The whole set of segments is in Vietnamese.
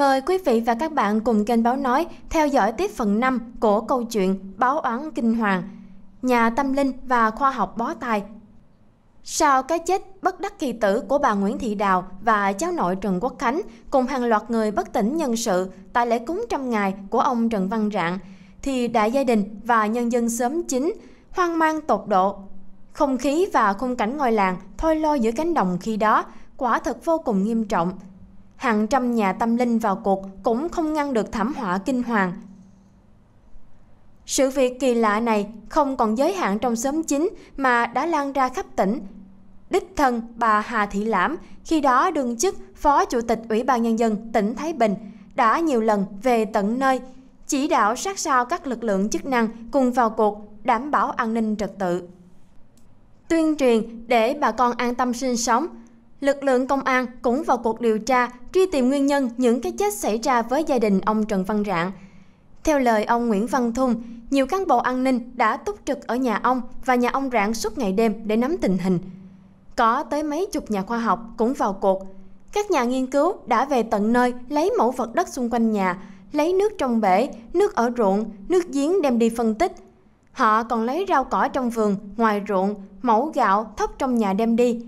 Mời quý vị và các bạn cùng kênh Báo Nói theo dõi tiếp phần 5 của câu chuyện Báo oán kinh hoàng, nhà tâm linh và khoa học bó tay. Sau cái chết bất đắc kỳ tử của bà Nguyễn Thị Đào và cháu nội Trần Quốc Khánh cùng hàng loạt người bất tỉnh nhân sự tại lễ cúng trăm ngày của ông Trần Văn Rạng, thì đại gia đình và nhân dân sớm chính hoang mang tột độ. Không khí và khung cảnh ngôi làng thôi lôi giữa cánh đồng khi đó quả thật vô cùng nghiêm trọng – hàng trăm nhà tâm linh vào cuộc cũng không ngăn được thảm họa kinh hoàng. Sự việc kỳ lạ này không còn giới hạn trong xóm chính mà đã lan ra khắp tỉnh. Đích thân bà Hà Thị Lãm, khi đó đương chức Phó Chủ tịch Ủy ban Nhân dân tỉnh Thái Bình, đã nhiều lần về tận nơi, chỉ đạo sát sao các lực lượng chức năng cùng vào cuộc đảm bảo an ninh trật tự. Tuyên truyền để bà con an tâm sinh sống – lực lượng công an cũng vào cuộc điều tra truy tìm nguyên nhân những cái chết xảy ra với gia đình ông Trần Văn Rạng. Theo lời ông Nguyễn Văn Thung, nhiều cán bộ an ninh đã túc trực ở nhà ông và nhà ông Rạng suốt ngày đêm để nắm tình hình. Có tới mấy chục nhà khoa học cũng vào cuộc. Các nhà nghiên cứu đã về tận nơi lấy mẫu vật đất xung quanh nhà, lấy nước trong bể, nước ở ruộng, nước giếng đem đi phân tích. Họ còn lấy rau cỏ trong vườn, ngoài ruộng, mẫu gạo, thóc trong nhà đem đi.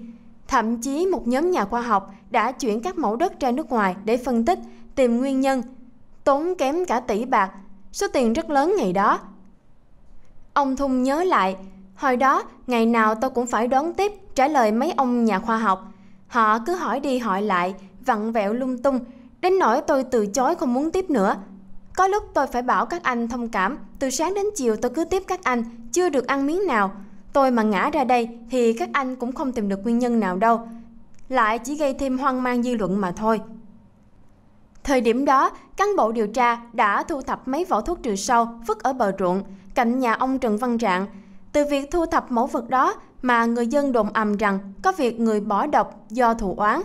Thậm chí một nhóm nhà khoa học đã chuyển các mẫu đất ra nước ngoài để phân tích, tìm nguyên nhân, tốn kém cả tỷ bạc, số tiền rất lớn ngày đó. Ông Thung nhớ lại, hồi đó ngày nào tôi cũng phải đón tiếp trả lời mấy ông nhà khoa học. Họ cứ hỏi đi hỏi lại, vặn vẹo lung tung, đến nỗi tôi từ chối không muốn tiếp nữa. Có lúc tôi phải bảo các anh thông cảm, từ sáng đến chiều tôi cứ tiếp các anh, chưa được ăn miếng nào, Tôi mà ngã ra đây thì các anh cũng không tìm được nguyên nhân nào đâu, lại chỉ gây thêm hoang mang dư luận mà thôi. Thời điểm đó, cán bộ điều tra đã thu thập mấy vỏ thuốc trừ sâu vứt ở bờ ruộng, cạnh nhà ông Trần Văn Trạng. Từ việc thu thập mẫu vật đó mà người dân đồn ầm rằng có việc người bỏ độc do thủ oán.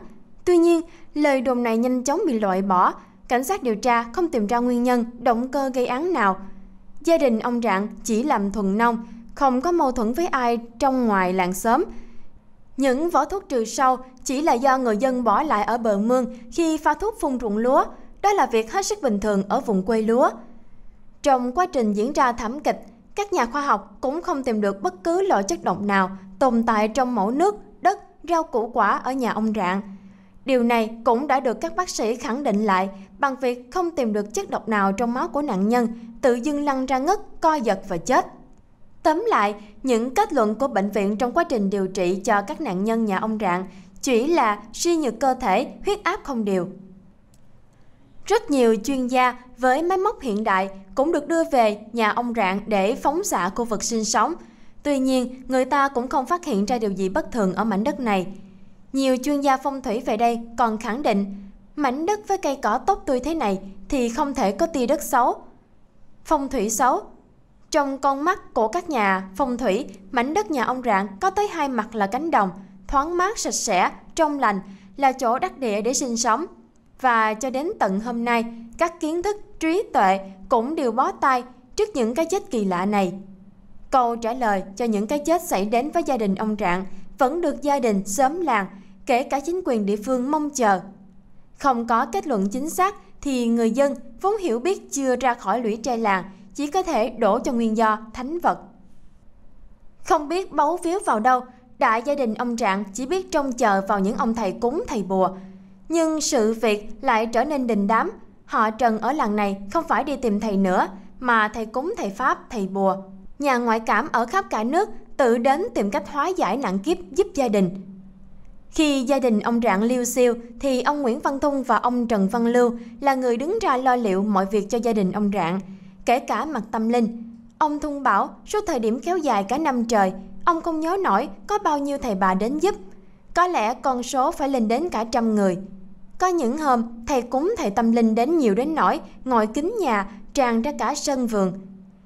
Tuy nhiên, lời đồn này nhanh chóng bị loại bỏ, cảnh sát điều tra không tìm ra nguyên nhân, động cơ gây án nào. Gia đình ông Trạng chỉ làm thuần nông, không có mâu thuẫn với ai trong ngoài làng xóm. Những vỏ thuốc trừ sâu chỉ là do người dân bỏ lại ở bờ mương khi pha thuốc phun ruộng lúa, đó là việc hết sức bình thường ở vùng quê lúa. Trong quá trình diễn ra thảm kịch, các nhà khoa học cũng không tìm được bất cứ loại chất độc nào tồn tại trong mẫu nước, đất, rau củ quả ở nhà ông Rạng. Điều này cũng đã được các bác sĩ khẳng định lại bằng việc không tìm được chất độc nào trong máu của nạn nhân, tự dưng lăn ra ngất, co giật và chết. Tóm lại, những kết luận của bệnh viện trong quá trình điều trị cho các nạn nhân nhà ông Rạng chỉ là suy nhược cơ thể, huyết áp không đều. Rất nhiều chuyên gia với máy móc hiện đại cũng được đưa về nhà ông Rạng để phóng xạ khu vực sinh sống. Tuy nhiên, người ta cũng không phát hiện ra điều gì bất thường ở mảnh đất này. Nhiều chuyên gia phong thủy về đây còn khẳng định mảnh đất với cây cỏ tốt tươi thế này thì không thể có tia đất xấu. Phong thủy xấu trong con mắt của các nhà phong thủy, mảnh đất nhà ông Rạng có tới hai mặt là cánh đồng, thoáng mát sạch sẽ, trong lành, là chỗ đắc địa để sinh sống. Và cho đến tận hôm nay, các kiến thức, trí tuệ cũng đều bó tay trước những cái chết kỳ lạ này. Câu trả lời cho những cái chết xảy đến với gia đình ông Trạng vẫn được gia đình sớm làng, kể cả chính quyền địa phương mong chờ. Không có kết luận chính xác thì người dân vốn hiểu biết chưa ra khỏi lũy tre làng chỉ có thể đổ cho nguyên do thánh vật. Không biết bấu phiếu vào đâu, đại gia đình ông Trạng chỉ biết trông chờ vào những ông thầy cúng thầy bùa. Nhưng sự việc lại trở nên đình đám, họ Trần ở làng này không phải đi tìm thầy nữa, mà thầy cúng thầy Pháp, thầy bùa. Nhà ngoại cảm ở khắp cả nước tự đến tìm cách hóa giải nặng kiếp giúp gia đình. Khi gia đình ông Rạng liêu siêu thì ông Nguyễn Văn thung và ông Trần Văn Lưu là người đứng ra lo liệu mọi việc cho gia đình ông Rạng – kể cả mặt tâm linh. Ông thông bảo suốt thời điểm kéo dài cả năm trời, ông không nhớ nổi có bao nhiêu thầy bà đến giúp. Có lẽ con số phải lên đến cả trăm người. Có những hôm, thầy cúng thầy tâm linh đến nhiều đến nỗi ngồi kính nhà, tràn ra cả sân vườn.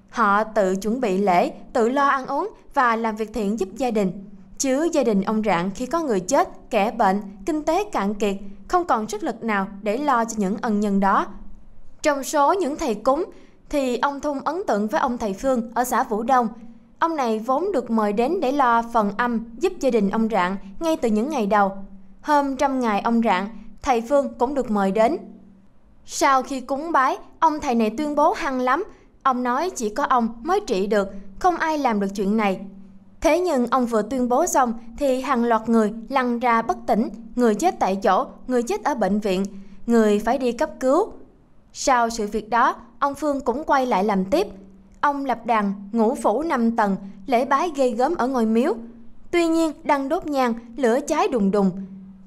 Họ tự chuẩn bị lễ, tự lo ăn uống và làm việc thiện giúp gia đình. Chứ gia đình ông Rạng khi có người chết, kẻ bệnh, kinh tế cạn kiệt, không còn sức lực nào để lo cho những ân nhân đó. Trong số những thầy cúng, thì ông Thung ấn tượng với ông thầy Phương ở xã Vũ Đông. Ông này vốn được mời đến để lo phần âm giúp gia đình ông Rạng ngay từ những ngày đầu. Hôm trăm ngày ông Rạng, thầy Phương cũng được mời đến. Sau khi cúng bái, ông thầy này tuyên bố hăng lắm. Ông nói chỉ có ông mới trị được, không ai làm được chuyện này. Thế nhưng ông vừa tuyên bố xong thì hàng loạt người lăn ra bất tỉnh, người chết tại chỗ, người chết ở bệnh viện, người phải đi cấp cứu. Sau sự việc đó, ông Phương cũng quay lại làm tiếp. Ông lập đàn, ngũ phủ năm tầng, lễ bái gây gớm ở ngôi miếu. Tuy nhiên, đang đốt nhang, lửa cháy đùng đùng.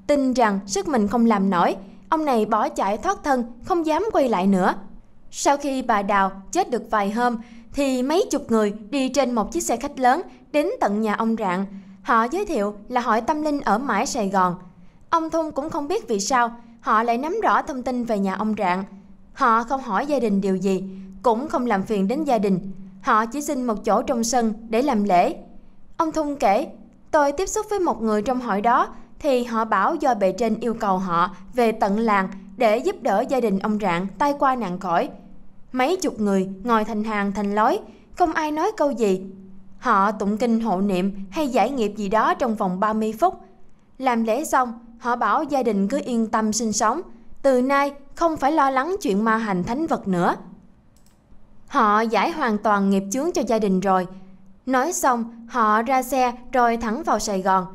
Tin rằng sức mình không làm nổi, ông này bỏ chạy thoát thân, không dám quay lại nữa. Sau khi bà Đào chết được vài hôm, thì mấy chục người đi trên một chiếc xe khách lớn đến tận nhà ông Rạng. Họ giới thiệu là hỏi tâm linh ở mãi Sài Gòn. Ông Thung cũng không biết vì sao, họ lại nắm rõ thông tin về nhà ông Rạng. Họ không hỏi gia đình điều gì, cũng không làm phiền đến gia đình. Họ chỉ xin một chỗ trong sân để làm lễ. Ông Thung kể, tôi tiếp xúc với một người trong hội đó thì họ bảo do bề trên yêu cầu họ về tận làng để giúp đỡ gia đình ông Rạng tai qua nạn khỏi. Mấy chục người ngồi thành hàng thành lối, không ai nói câu gì. Họ tụng kinh hộ niệm hay giải nghiệp gì đó trong vòng 30 phút. Làm lễ xong, họ bảo gia đình cứ yên tâm sinh sống – từ nay không phải lo lắng chuyện ma hành thánh vật nữa. Họ giải hoàn toàn nghiệp chướng cho gia đình rồi. Nói xong, họ ra xe rồi thẳng vào Sài Gòn.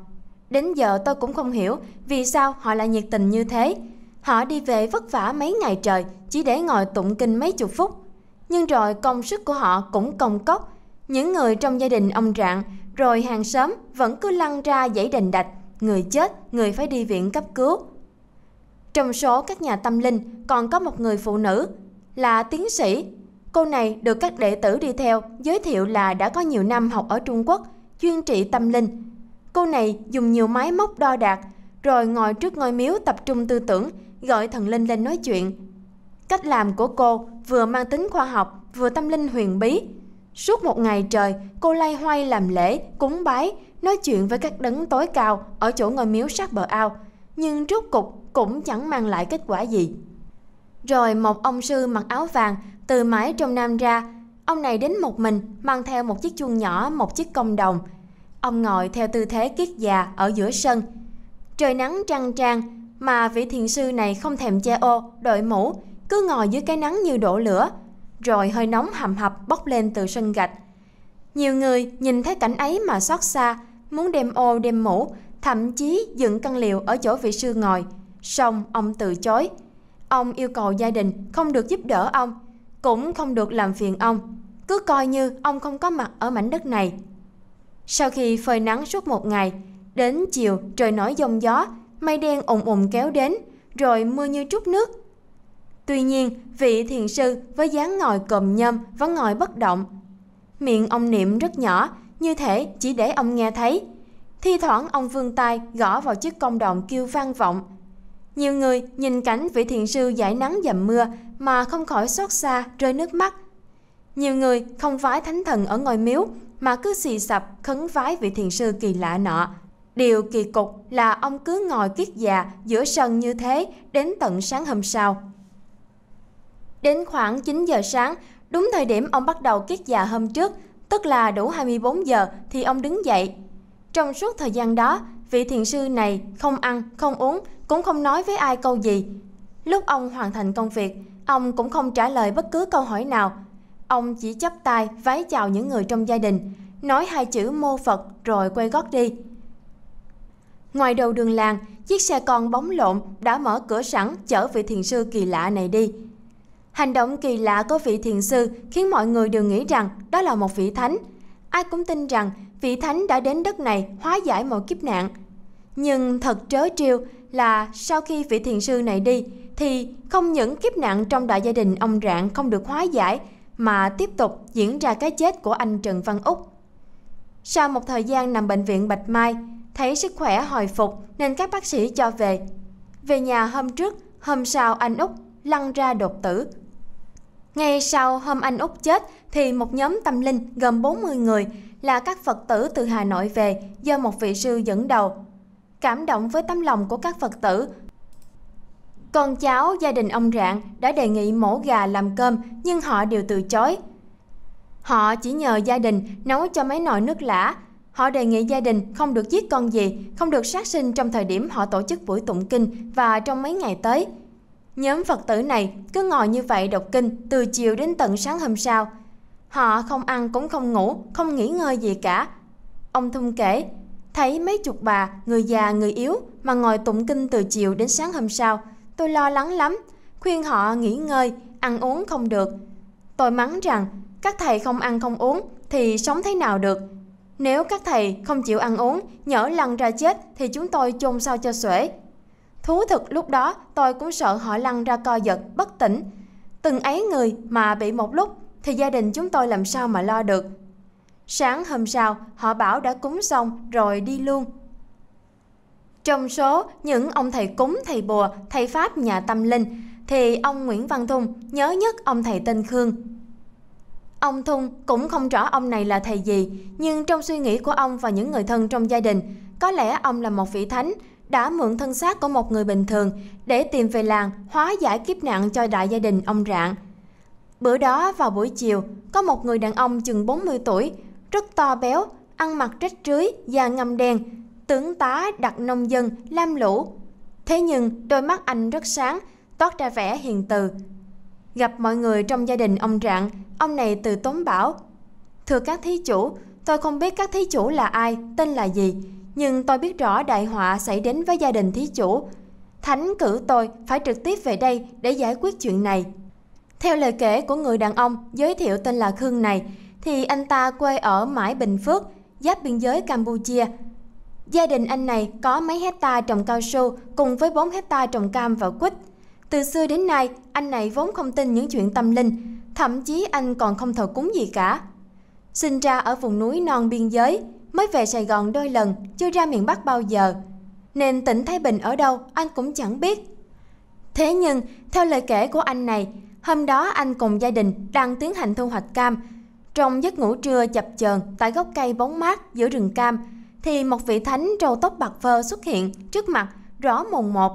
Đến giờ tôi cũng không hiểu vì sao họ lại nhiệt tình như thế. Họ đi về vất vả mấy ngày trời chỉ để ngồi tụng kinh mấy chục phút. Nhưng rồi công sức của họ cũng công cốc. Những người trong gia đình ông Trạng rồi hàng xóm vẫn cứ lăn ra giấy đành đạch. Người chết, người phải đi viện cấp cứu. Trong số các nhà tâm linh còn có một người phụ nữ là tiến sĩ. Cô này được các đệ tử đi theo giới thiệu là đã có nhiều năm học ở Trung Quốc, chuyên trị tâm linh. Cô này dùng nhiều máy móc đo đạc, rồi ngồi trước ngôi miếu tập trung tư tưởng, gọi thần linh lên nói chuyện. Cách làm của cô vừa mang tính khoa học, vừa tâm linh huyền bí. Suốt một ngày trời, cô lay hoay làm lễ, cúng bái, nói chuyện với các đấng tối cao ở chỗ ngôi miếu sát bờ ao – nhưng rốt cục cũng chẳng mang lại kết quả gì. Rồi một ông sư mặc áo vàng từ mái trong nam ra, ông này đến một mình mang theo một chiếc chuông nhỏ, một chiếc công đồng. Ông ngồi theo tư thế kiết già ở giữa sân. Trời nắng trăng trang mà vị thiền sư này không thèm che ô, đội mũ, cứ ngồi dưới cái nắng như đổ lửa, rồi hơi nóng hầm hập bốc lên từ sân gạch. Nhiều người nhìn thấy cảnh ấy mà xót xa, muốn đem ô đem mũ thậm chí dựng căn liều ở chỗ vị sư ngồi. Song ông từ chối. Ông yêu cầu gia đình không được giúp đỡ ông, cũng không được làm phiền ông. Cứ coi như ông không có mặt ở mảnh đất này. Sau khi phơi nắng suốt một ngày, đến chiều trời nổi giông gió, mây đen ùn ùn kéo đến, rồi mưa như trút nước. Tuy nhiên, vị thiền sư với dáng ngồi cầm nhâm vẫn ngồi bất động. Miệng ông niệm rất nhỏ, như thể chỉ để ông nghe thấy – Thi thoảng ông vươn tay gõ vào chiếc công đồng kêu vang vọng. Nhiều người nhìn cảnh vị thiền sư giải nắng dầm mưa mà không khỏi xót xa rơi nước mắt. Nhiều người không vái thánh thần ở ngôi miếu mà cứ xì sập khấn vái vị thiền sư kỳ lạ nọ. Điều kỳ cục là ông cứ ngồi kiết già giữa sân như thế đến tận sáng hôm sau. Đến khoảng 9 giờ sáng, đúng thời điểm ông bắt đầu kiết già hôm trước, tức là đủ 24 giờ thì ông đứng dậy, trong suốt thời gian đó, vị thiền sư này không ăn, không uống, cũng không nói với ai câu gì. Lúc ông hoàn thành công việc, ông cũng không trả lời bất cứ câu hỏi nào. Ông chỉ chắp tay vái chào những người trong gia đình, nói hai chữ mô Phật rồi quay gót đi. Ngoài đầu đường làng, chiếc xe con bóng lộn đã mở cửa sẵn chở vị thiền sư kỳ lạ này đi. Hành động kỳ lạ của vị thiền sư khiến mọi người đều nghĩ rằng đó là một vị thánh. Ai cũng tin rằng vị thánh đã đến đất này hóa giải mọi kiếp nạn. Nhưng thật trớ trêu là sau khi vị thiền sư này đi thì không những kiếp nạn trong đại gia đình ông Rạng không được hóa giải mà tiếp tục diễn ra cái chết của anh Trần Văn Úc. Sau một thời gian nằm bệnh viện Bạch Mai, thấy sức khỏe hồi phục nên các bác sĩ cho về. Về nhà hôm trước, hôm sau anh Úc lăn ra đột tử. Ngay sau hôm anh Úc chết thì một nhóm tâm linh gồm 40 người là các Phật tử từ Hà Nội về do một vị sư dẫn đầu. Cảm động với tấm lòng của các Phật tử, con cháu gia đình ông Rạng đã đề nghị mổ gà làm cơm nhưng họ đều từ chối. Họ chỉ nhờ gia đình nấu cho mấy nồi nước lã. Họ đề nghị gia đình không được giết con gì, không được sát sinh trong thời điểm họ tổ chức buổi tụng kinh và trong mấy ngày tới. Nhóm Phật tử này cứ ngồi như vậy đọc kinh từ chiều đến tận sáng hôm sau, Họ không ăn cũng không ngủ, không nghỉ ngơi gì cả. Ông Thung kể, thấy mấy chục bà, người già, người yếu mà ngồi tụng kinh từ chiều đến sáng hôm sau. Tôi lo lắng lắm, khuyên họ nghỉ ngơi, ăn uống không được. Tôi mắng rằng các thầy không ăn không uống thì sống thế nào được. Nếu các thầy không chịu ăn uống, nhỡ lăn ra chết thì chúng tôi chôn sao cho xuể. Thú thực lúc đó tôi cũng sợ họ lăn ra co giật, bất tỉnh. Từng ấy người mà bị một lúc thì gia đình chúng tôi làm sao mà lo được. Sáng hôm sau, họ bảo đã cúng xong rồi đi luôn. Trong số những ông thầy cúng, thầy bùa, thầy pháp nhà tâm linh thì ông Nguyễn Văn Thung nhớ nhất ông thầy tên Khương. Ông Thung cũng không rõ ông này là thầy gì, nhưng trong suy nghĩ của ông và những người thân trong gia đình, có lẽ ông là một vị thánh đã mượn thân xác của một người bình thường để tìm về làng hóa giải kiếp nạn cho đại gia đình ông Rạng. Bữa đó vào buổi chiều, có một người đàn ông chừng 40 tuổi, rất to béo, ăn mặc rách rưới, da ngâm đen, tướng tá đặt nông dân, lam lũ. Thế nhưng đôi mắt anh rất sáng, toát ra vẻ hiền từ. Gặp mọi người trong gia đình ông Trạng, ông này từ tốn bảo. Thưa các thí chủ, tôi không biết các thí chủ là ai, tên là gì, nhưng tôi biết rõ đại họa xảy đến với gia đình thí chủ. Thánh cử tôi phải trực tiếp về đây để giải quyết chuyện này. Theo lời kể của người đàn ông giới thiệu tên là Khương này, thì anh ta quê ở Mãi Bình Phước, giáp biên giới Campuchia. Gia đình anh này có mấy hecta trồng cao su cùng với 4 hecta trồng cam và quýt. Từ xưa đến nay, anh này vốn không tin những chuyện tâm linh, thậm chí anh còn không thờ cúng gì cả. Sinh ra ở vùng núi non biên giới, mới về Sài Gòn đôi lần, chưa ra miền Bắc bao giờ. Nên tỉnh Thái Bình ở đâu anh cũng chẳng biết. Thế nhưng, theo lời kể của anh này, Hôm đó anh cùng gia đình đang tiến hành thu hoạch cam. Trong giấc ngủ trưa chập chờn tại gốc cây bóng mát giữa rừng cam, thì một vị thánh râu tóc bạc phơ xuất hiện trước mặt rõ mồn một.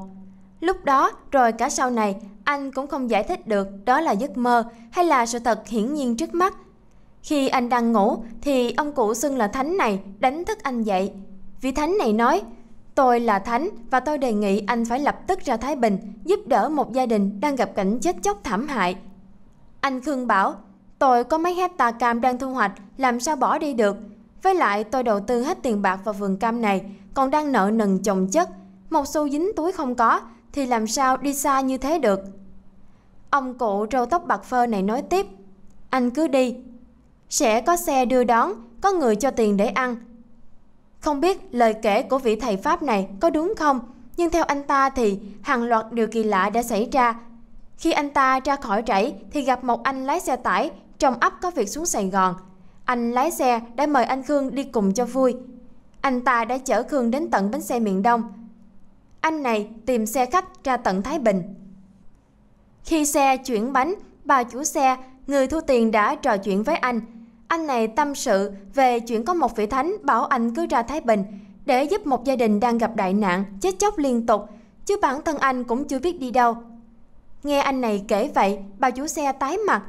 Lúc đó rồi cả sau này anh cũng không giải thích được đó là giấc mơ hay là sự thật hiển nhiên trước mắt. Khi anh đang ngủ thì ông cụ xưng là thánh này đánh thức anh dậy. Vị thánh này nói Tôi là Thánh và tôi đề nghị anh phải lập tức ra Thái Bình giúp đỡ một gia đình đang gặp cảnh chết chóc thảm hại. Anh Khương bảo, tôi có mấy hecta cam đang thu hoạch, làm sao bỏ đi được. Với lại tôi đầu tư hết tiền bạc vào vườn cam này, còn đang nợ nần chồng chất. Một xu dính túi không có, thì làm sao đi xa như thế được. Ông cụ râu tóc bạc phơ này nói tiếp, anh cứ đi. Sẽ có xe đưa đón, có người cho tiền để ăn, không biết lời kể của vị thầy Pháp này có đúng không, nhưng theo anh ta thì hàng loạt điều kỳ lạ đã xảy ra. Khi anh ta ra khỏi rẫy thì gặp một anh lái xe tải trong ấp có việc xuống Sài Gòn. Anh lái xe đã mời anh Khương đi cùng cho vui. Anh ta đã chở Khương đến tận bến xe miền Đông. Anh này tìm xe khách ra tận Thái Bình. Khi xe chuyển bánh, bà chủ xe, người thu tiền đã trò chuyện với anh – anh này tâm sự về chuyện có một vị thánh bảo anh cứ ra Thái Bình để giúp một gia đình đang gặp đại nạn, chết chóc liên tục, chứ bản thân anh cũng chưa biết đi đâu. Nghe anh này kể vậy, bà chủ xe tái mặt.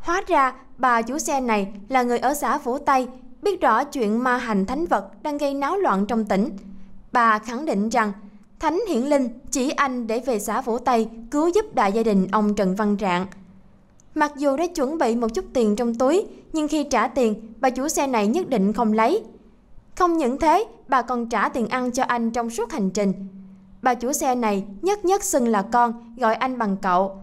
Hóa ra, bà chủ xe này là người ở xã Vũ Tây, biết rõ chuyện ma hành thánh vật đang gây náo loạn trong tỉnh. Bà khẳng định rằng, Thánh Hiển Linh chỉ anh để về xã Vũ Tây cứu giúp đại gia đình ông Trần Văn Trạng – Mặc dù đã chuẩn bị một chút tiền trong túi, nhưng khi trả tiền, bà chủ xe này nhất định không lấy. Không những thế, bà còn trả tiền ăn cho anh trong suốt hành trình. Bà chủ xe này nhất nhất xưng là con, gọi anh bằng cậu.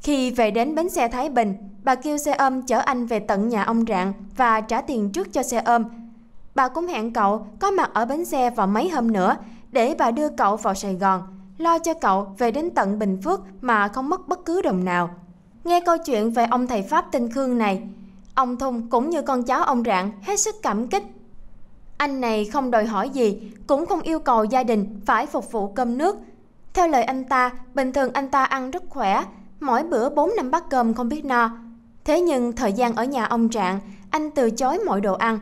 Khi về đến bến xe Thái Bình, bà kêu xe ôm chở anh về tận nhà ông Rạng và trả tiền trước cho xe ôm. Bà cũng hẹn cậu có mặt ở bến xe vào mấy hôm nữa để bà đưa cậu vào Sài Gòn, lo cho cậu về đến tận Bình Phước mà không mất bất cứ đồng nào. Nghe câu chuyện về ông thầy Pháp tinh Khương này, ông Thung cũng như con cháu ông Rạng hết sức cảm kích. Anh này không đòi hỏi gì, cũng không yêu cầu gia đình phải phục vụ cơm nước. Theo lời anh ta, bình thường anh ta ăn rất khỏe, mỗi bữa 4 năm bát cơm không biết no. Thế nhưng thời gian ở nhà ông Trạng, anh từ chối mọi đồ ăn.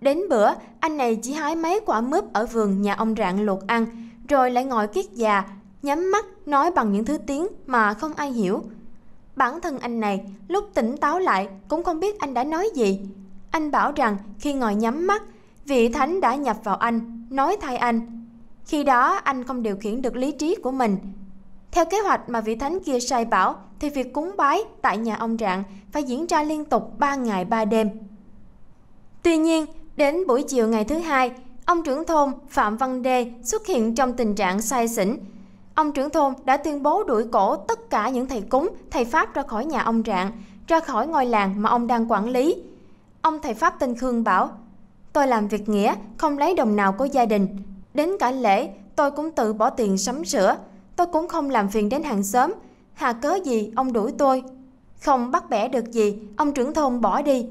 Đến bữa, anh này chỉ hái mấy quả mướp ở vườn nhà ông Rạng luộc ăn, rồi lại ngồi kiết già, nhắm mắt nói bằng những thứ tiếng mà không ai hiểu. Bản thân anh này lúc tỉnh táo lại cũng không biết anh đã nói gì. Anh bảo rằng khi ngồi nhắm mắt, vị thánh đã nhập vào anh, nói thay anh. Khi đó anh không điều khiển được lý trí của mình. Theo kế hoạch mà vị thánh kia sai bảo thì việc cúng bái tại nhà ông trạng phải diễn ra liên tục 3 ngày 3 đêm. Tuy nhiên, đến buổi chiều ngày thứ hai, ông trưởng thôn Phạm Văn Đê xuất hiện trong tình trạng say xỉn, Ông trưởng thôn đã tuyên bố đuổi cổ tất cả những thầy cúng, thầy Pháp ra khỏi nhà ông Trạng, ra khỏi ngôi làng mà ông đang quản lý. Ông thầy Pháp tên Khương bảo, tôi làm việc nghĩa, không lấy đồng nào của gia đình. Đến cả lễ, tôi cũng tự bỏ tiền sắm sửa. Tôi cũng không làm phiền đến hàng xóm. Hà cớ gì ông đuổi tôi? Không bắt bẻ được gì, ông trưởng thôn bỏ đi.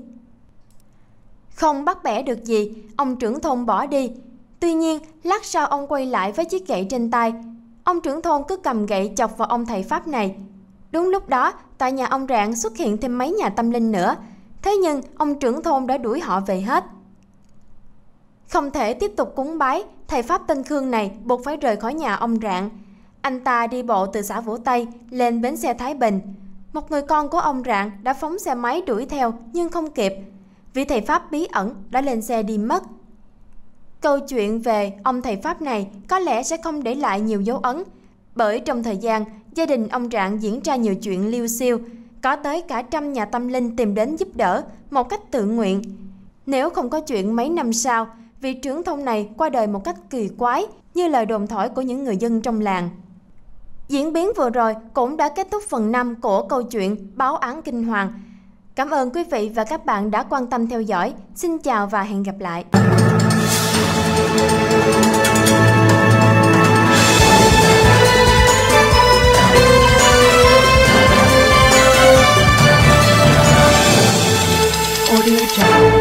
Không bắt bẻ được gì, ông trưởng thôn bỏ đi. Tuy nhiên, lát sau ông quay lại với chiếc gậy trên tay, Ông trưởng thôn cứ cầm gậy chọc vào ông thầy Pháp này. Đúng lúc đó, tại nhà ông Rạng xuất hiện thêm mấy nhà tâm linh nữa. Thế nhưng, ông trưởng thôn đã đuổi họ về hết. Không thể tiếp tục cúng bái, thầy Pháp tên Khương này buộc phải rời khỏi nhà ông Rạng. Anh ta đi bộ từ xã Vũ Tây lên bến xe Thái Bình. Một người con của ông Rạng đã phóng xe máy đuổi theo nhưng không kịp. vị thầy Pháp bí ẩn đã lên xe đi mất Câu chuyện về ông thầy Pháp này có lẽ sẽ không để lại nhiều dấu ấn, bởi trong thời gian, gia đình ông Trạng diễn ra nhiều chuyện liêu siêu, có tới cả trăm nhà tâm linh tìm đến giúp đỡ một cách tự nguyện. Nếu không có chuyện mấy năm sau, vị trưởng thông này qua đời một cách kỳ quái như lời đồn thổi của những người dân trong làng. Diễn biến vừa rồi cũng đã kết thúc phần 5 của câu chuyện Báo án kinh hoàng. Cảm ơn quý vị và các bạn đã quan tâm theo dõi. Xin chào và hẹn gặp lại. Audio Jungle.